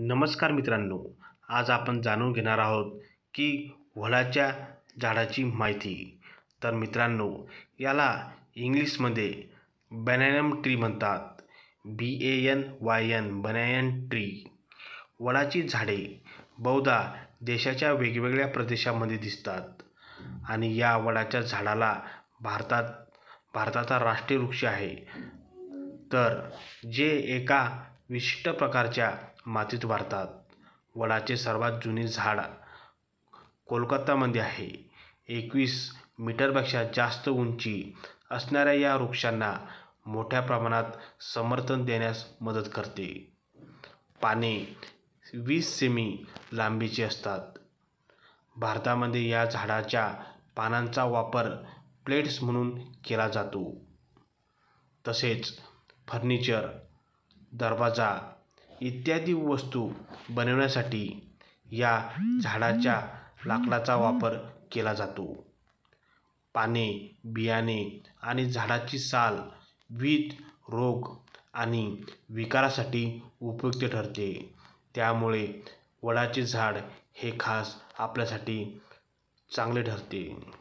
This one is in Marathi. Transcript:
नमस्कार मित्रांनो आज आपण जाणून घेणार आहोत की वलाच्या झाडाची माहिती तर मित्रांनो याला इंग्लिशमध्ये बनॅनम ट्री म्हणतात B A N Y N banyan tree वडाची झाडे बहुधा देशाच्या वेगवेगळ्या प्रदेशामध्ये दिसतात आणि या वडाच्या झाडाला भारतात भारताचा राष्ट्रीय वृक्ष आहे तर जे एका विशिष्ट प्रकारच्या मातीत वाढतात वडाचे सर्वात जुने झाड कोलकातामध्ये आहे एकवीस मीटरपेक्षा जास्त उंची असणाऱ्या या वृक्षांना मोठ्या प्रमाणात समर्थन देण्यास मदत करते पाने वीस सेमी लांबीची असतात भारतामध्ये या झाडाच्या पानांचा वापर प्लेट्स म्हणून केला जातो तसेच फर्निचर दरवाजा इत्यादी वस्तू बनवण्यासाठी या झाडाच्या लाकडाचा वापर केला जातो पाने, बियाणे आणि झाडाची साल विविध रोग आणि विकारासाठी उपयुक्त ठरते. त्यामुळे वडाचे झाड हे खास आपल्यासाठी चांगले ठरते.